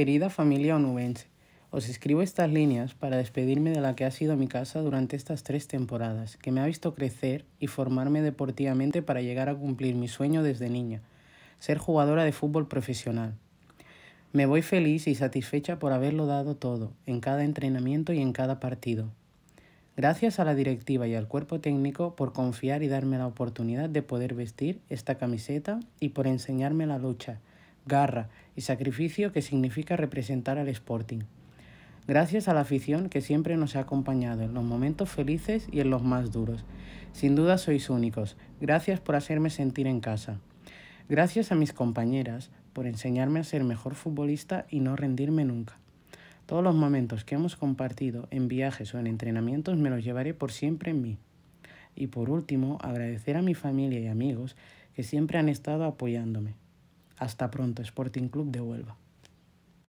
Querida familia onubense, os escribo estas líneas para despedirme de la que ha sido mi casa durante estas tres temporadas, que me ha visto crecer y formarme deportivamente para llegar a cumplir mi sueño desde niña, ser jugadora de fútbol profesional. Me voy feliz y satisfecha por haberlo dado todo, en cada entrenamiento y en cada partido. Gracias a la directiva y al cuerpo técnico por confiar y darme la oportunidad de poder vestir esta camiseta y por enseñarme la lucha garra y sacrificio que significa representar al Sporting. Gracias a la afición que siempre nos ha acompañado en los momentos felices y en los más duros. Sin duda sois únicos. Gracias por hacerme sentir en casa. Gracias a mis compañeras por enseñarme a ser mejor futbolista y no rendirme nunca. Todos los momentos que hemos compartido en viajes o en entrenamientos me los llevaré por siempre en mí. Y por último, agradecer a mi familia y amigos que siempre han estado apoyándome. Hasta pronto, Sporting Club de Huelva.